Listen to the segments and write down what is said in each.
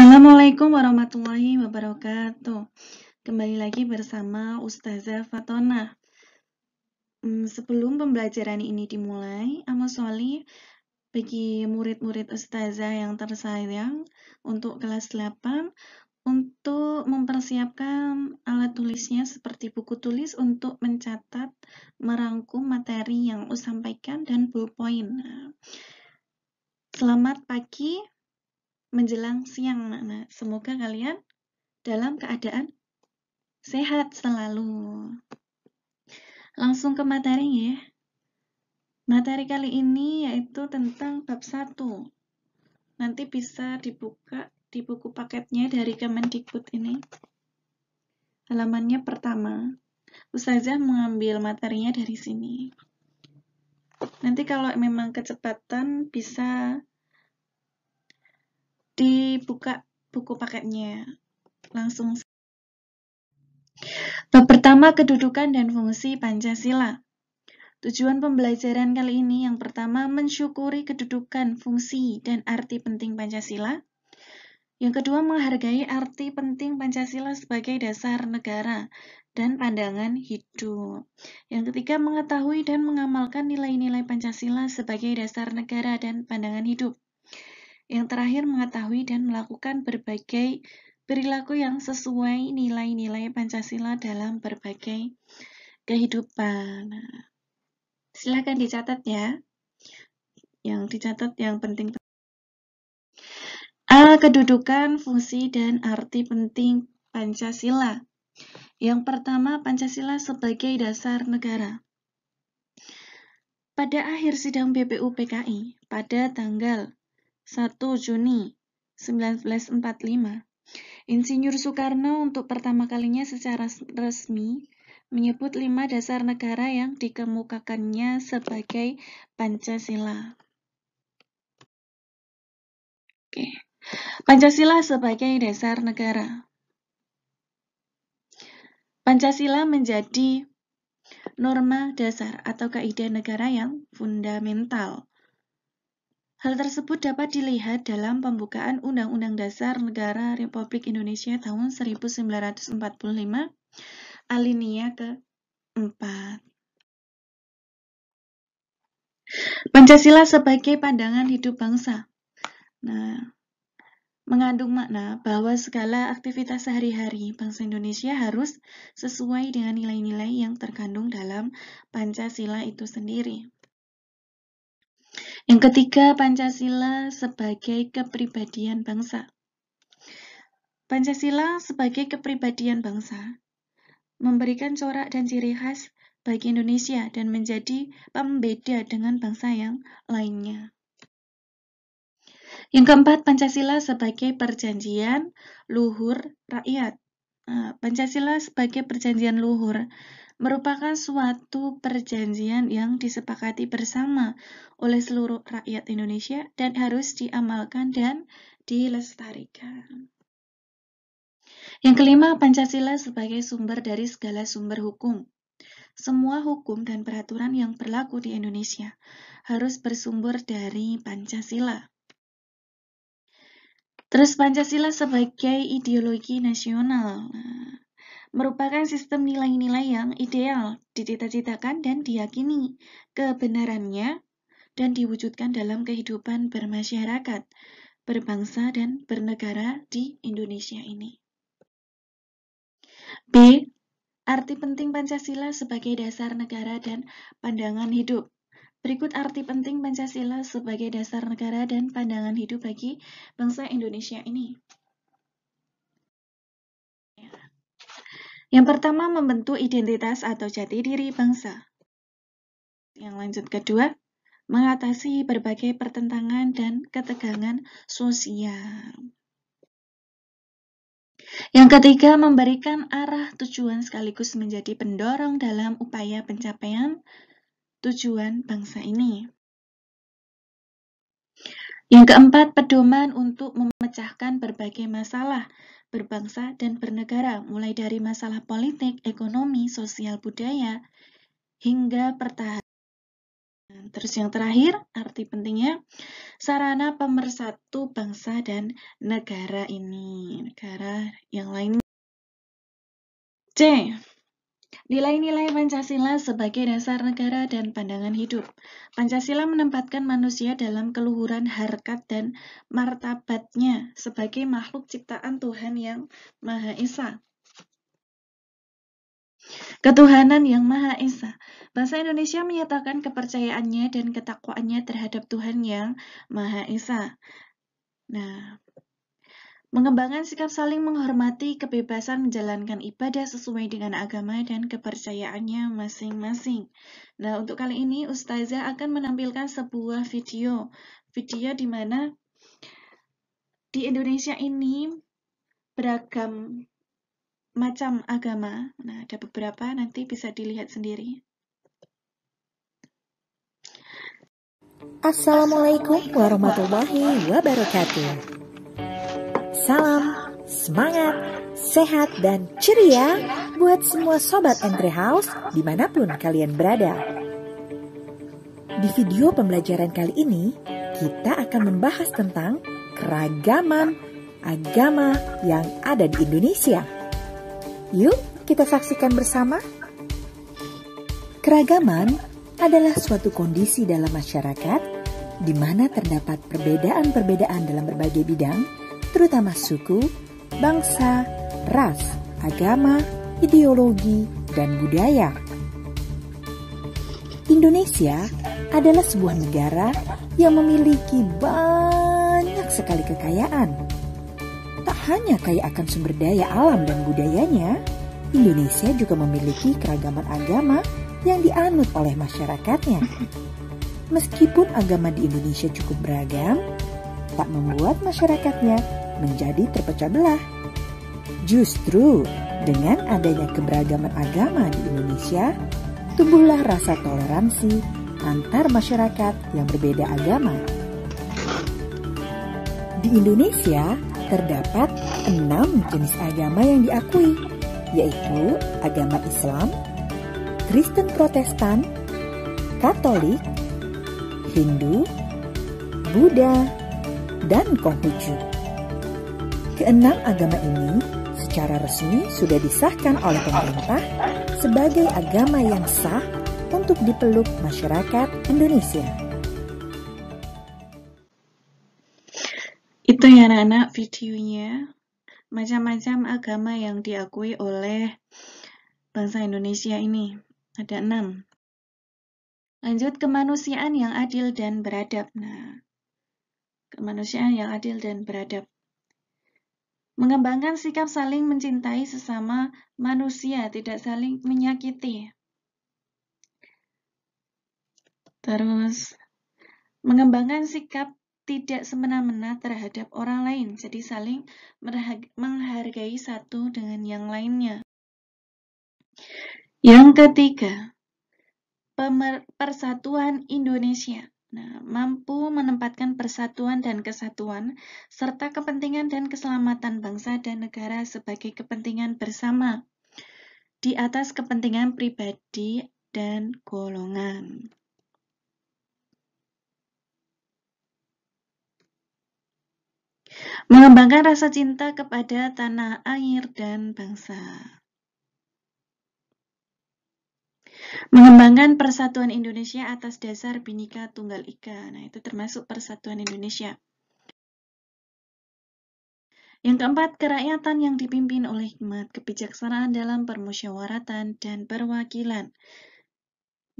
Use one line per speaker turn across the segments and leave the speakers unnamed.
Assalamualaikum warahmatullahi wabarakatuh. Kembali lagi bersama Ustazah Fatona. Hmm, sebelum pembelajaran ini dimulai, amosoli bagi murid-murid Ustazah yang tersayang untuk kelas 8 untuk mempersiapkan alat tulisnya seperti buku tulis untuk mencatat, merangkum materi yang us sampaikan dan point. Nah, selamat pagi, menjelang siang anak nah, Semoga kalian dalam keadaan sehat selalu. Langsung ke materi ya. Materi kali ini yaitu tentang bab 1. Nanti bisa dibuka di buku paketnya dari Kemendikbud ini. Halamannya pertama. Ustazah mengambil materinya dari sini. Nanti kalau memang kecepatan bisa dibuka buku paketnya langsung Bab pertama kedudukan dan fungsi Pancasila Tujuan pembelajaran kali ini yang pertama mensyukuri kedudukan, fungsi, dan arti penting Pancasila. Yang kedua menghargai arti penting Pancasila sebagai dasar negara dan pandangan hidup. Yang ketiga mengetahui dan mengamalkan nilai-nilai Pancasila sebagai dasar negara dan pandangan hidup. Yang terakhir, mengetahui dan melakukan berbagai perilaku yang sesuai nilai-nilai Pancasila dalam berbagai kehidupan. Nah, silahkan dicatat ya. Yang dicatat yang penting. A. Kedudukan, fungsi, dan arti penting Pancasila. Yang pertama, Pancasila sebagai dasar negara. Pada akhir sidang BPUPKI pada tanggal 1 Juni 1945. Insinyur Soekarno untuk pertama kalinya secara resmi menyebut lima dasar negara yang dikemukakannya sebagai Pancasila. Oke. Pancasila sebagai dasar negara. Pancasila menjadi norma dasar atau kaidah negara yang fundamental Hal tersebut dapat dilihat dalam pembukaan Undang-Undang Dasar Negara Republik Indonesia tahun 1945 alinea ke-4. Pancasila sebagai pandangan hidup bangsa. Nah, mengandung makna bahwa segala aktivitas sehari-hari bangsa Indonesia harus sesuai dengan nilai-nilai yang terkandung dalam Pancasila itu sendiri. Yang ketiga, Pancasila sebagai kepribadian bangsa. Pancasila sebagai kepribadian bangsa memberikan corak dan ciri khas bagi Indonesia dan menjadi pembeda dengan bangsa yang lainnya. Yang keempat, Pancasila sebagai perjanjian luhur rakyat. Nah, Pancasila sebagai perjanjian luhur merupakan suatu perjanjian yang disepakati bersama oleh seluruh rakyat Indonesia dan harus diamalkan dan dilestarikan. Yang kelima, Pancasila sebagai sumber dari segala sumber hukum. Semua hukum dan peraturan yang berlaku di Indonesia harus bersumber dari Pancasila. Terus Pancasila sebagai ideologi nasional. Nah, merupakan sistem nilai-nilai yang ideal, dicita-citakan dan diyakini kebenarannya dan diwujudkan dalam kehidupan bermasyarakat, berbangsa dan bernegara di Indonesia ini. B. Arti penting Pancasila sebagai dasar negara dan pandangan hidup. Berikut arti penting Pancasila sebagai dasar negara dan pandangan hidup bagi bangsa Indonesia ini. Yang pertama, membentuk identitas atau jati diri bangsa. Yang lanjut kedua, mengatasi berbagai pertentangan dan ketegangan sosial. Yang ketiga, memberikan arah tujuan sekaligus menjadi pendorong dalam upaya pencapaian tujuan bangsa ini. Yang keempat, pedoman untuk memecahkan berbagai masalah berbangsa, dan bernegara, mulai dari masalah politik, ekonomi, sosial budaya, hingga pertahanan. Terus yang terakhir, arti pentingnya sarana pemersatu bangsa dan negara ini, negara yang lain. C. Nilai-nilai Pancasila sebagai dasar negara dan pandangan hidup. Pancasila menempatkan manusia dalam keluhuran harkat dan martabatnya sebagai makhluk ciptaan Tuhan yang Maha Esa. Ketuhanan yang Maha Esa. Bahasa Indonesia menyatakan kepercayaannya dan ketakwaannya terhadap Tuhan yang Maha Esa. Nah, Mengembangkan sikap saling menghormati kebebasan menjalankan ibadah sesuai dengan agama dan kepercayaannya masing-masing. Nah, untuk kali ini Ustazah akan menampilkan sebuah video. Video di mana di Indonesia ini beragam macam agama. Nah, ada beberapa nanti bisa dilihat sendiri.
Assalamualaikum warahmatullahi wabarakatuh. Salam semangat, sehat, dan ceria buat semua sobat entry House dimanapun kalian berada. Di video pembelajaran kali ini, kita akan membahas tentang keragaman agama yang ada di Indonesia. Yuk, kita saksikan bersama. Keragaman adalah suatu kondisi dalam masyarakat di mana terdapat perbedaan-perbedaan dalam berbagai bidang terutama suku, bangsa, ras, agama, ideologi, dan budaya. Indonesia adalah sebuah negara yang memiliki banyak sekali kekayaan. Tak hanya kaya akan sumber daya alam dan budayanya, Indonesia juga memiliki keragaman agama yang dianut oleh masyarakatnya. Meskipun agama di Indonesia cukup beragam, tak membuat masyarakatnya menjadi terpecah belah. Justru dengan adanya keberagaman agama di Indonesia, tumbuhlah rasa toleransi antar masyarakat yang berbeda agama. Di Indonesia terdapat enam jenis agama yang diakui, yaitu agama Islam, Kristen Protestan, Katolik, Hindu, Buddha, dan Konghucu. Keenam agama ini secara resmi sudah disahkan oleh pemerintah sebagai agama yang sah untuk dipeluk masyarakat Indonesia. Itu ya anak-anak
videonya. Macam-macam agama yang diakui oleh bangsa Indonesia ini. Ada enam. Lanjut kemanusiaan yang adil dan beradab. Nah, kemanusiaan yang adil dan beradab. Mengembangkan sikap saling mencintai sesama manusia, tidak saling menyakiti. Terus, mengembangkan sikap tidak semena-mena terhadap orang lain, jadi saling menghargai satu dengan yang lainnya. Yang ketiga, persatuan Indonesia. Nah, mampu menempatkan persatuan dan kesatuan, serta kepentingan dan keselamatan bangsa dan negara sebagai kepentingan bersama di atas kepentingan pribadi dan golongan. Mengembangkan rasa cinta kepada tanah air dan bangsa.
Mengembangkan
persatuan Indonesia atas dasar Bhinneka Tunggal Ika. Nah, itu termasuk persatuan Indonesia. Yang keempat, kerakyatan yang dipimpin oleh hikmat, kebijaksanaan dalam permusyawaratan dan perwakilan.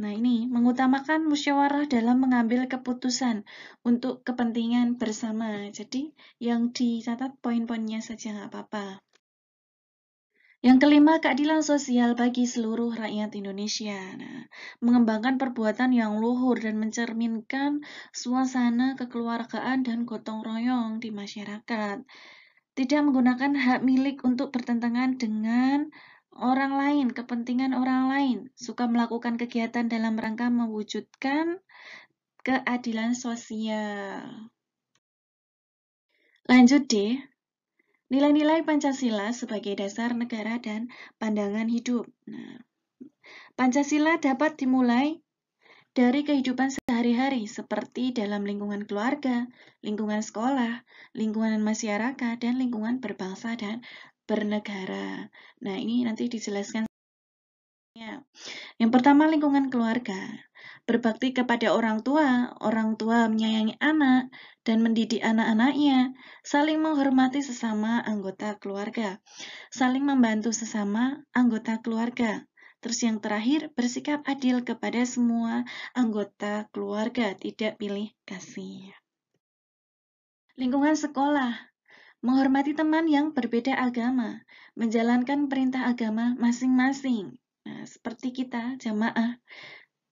Nah, ini mengutamakan musyawarah dalam mengambil keputusan untuk kepentingan bersama. Jadi, yang dicatat poin-poinnya saja nggak apa-apa. Yang kelima, keadilan sosial bagi seluruh rakyat Indonesia. Nah, mengembangkan perbuatan yang luhur dan mencerminkan suasana kekeluargaan dan gotong royong di masyarakat. Tidak menggunakan hak milik untuk bertentangan dengan orang lain, kepentingan orang lain. Suka melakukan kegiatan dalam rangka mewujudkan keadilan sosial. Lanjut deh. Nilai-nilai Pancasila sebagai dasar negara dan pandangan hidup. Nah, Pancasila dapat dimulai dari kehidupan sehari-hari seperti dalam lingkungan keluarga, lingkungan sekolah, lingkungan masyarakat, dan lingkungan berbangsa dan bernegara. Nah, ini nanti dijelaskan. Ya, yang pertama, lingkungan keluarga. Berbakti kepada orang tua, orang tua menyayangi anak dan mendidik anak-anaknya, saling menghormati sesama anggota keluarga, saling membantu sesama anggota keluarga. Terus yang terakhir, bersikap adil kepada semua anggota keluarga, tidak pilih kasih. Lingkungan sekolah, menghormati teman yang berbeda agama, menjalankan perintah agama masing-masing, Nah, seperti kita jamaah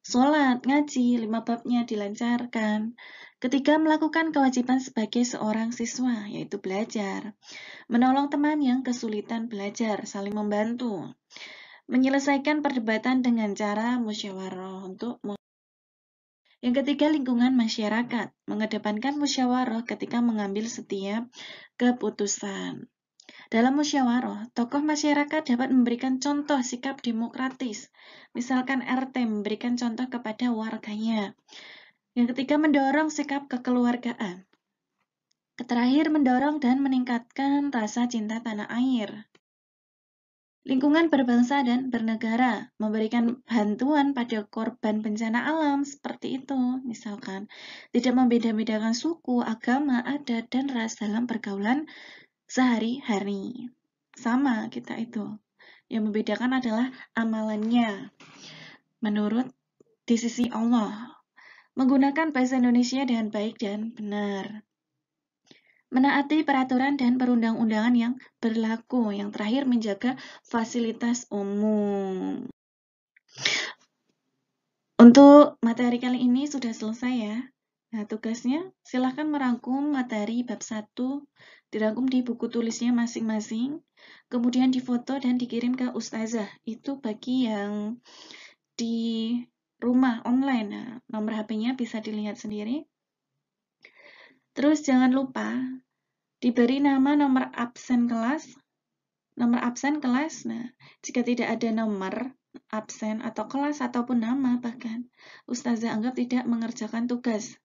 sholat, ngaji, lima babnya dilancarkan. Ketika melakukan kewajiban sebagai seorang siswa, yaitu belajar. Menolong teman yang kesulitan belajar, saling membantu. Menyelesaikan perdebatan dengan cara musyawarah untuk yang ketiga, lingkungan masyarakat. Mengedepankan musyawarah ketika mengambil setiap keputusan. Dalam musyawarah, tokoh masyarakat dapat memberikan contoh sikap demokratis. Misalkan RT memberikan contoh kepada warganya. Yang ketiga, mendorong sikap kekeluargaan. Terakhir, mendorong dan meningkatkan rasa cinta tanah air. Lingkungan berbangsa dan bernegara memberikan bantuan pada korban bencana alam seperti itu, misalkan tidak membeda-bedakan suku, agama, adat, dan ras dalam pergaulan sehari-hari. Sama kita itu. Yang membedakan adalah amalannya. Menurut di sisi Allah. Menggunakan bahasa Indonesia dengan baik dan benar. Menaati peraturan dan perundang-undangan yang berlaku. Yang terakhir menjaga fasilitas umum. Untuk materi kali ini sudah selesai ya. Nah, tugasnya silahkan merangkum materi bab 1, dirangkum di buku tulisnya masing-masing, kemudian difoto dan dikirim ke ustazah. Itu bagi yang di rumah online. Nah, nomor HP-nya bisa dilihat sendiri. Terus jangan lupa diberi nama nomor absen kelas. Nomor absen kelas. Nah, jika tidak ada nomor, absen atau kelas ataupun nama bahkan ustazah anggap tidak mengerjakan tugas.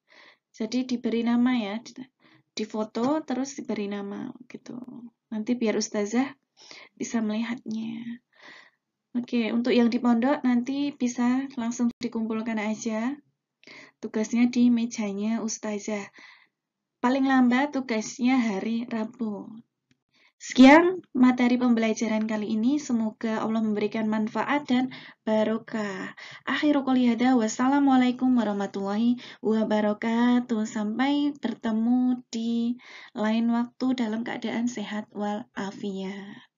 Jadi diberi nama ya, difoto terus diberi nama gitu. Nanti biar ustazah bisa melihatnya. Oke, untuk yang di pondok nanti bisa langsung dikumpulkan aja. Tugasnya di mejanya ustazah. Paling lambat tugasnya hari Rabu. Sekian materi pembelajaran kali ini. Semoga Allah memberikan manfaat dan barokah. Akhiru qolihada. Wassalamualaikum warahmatullahi wabarakatuh. Sampai bertemu di lain waktu dalam keadaan sehat walafiat.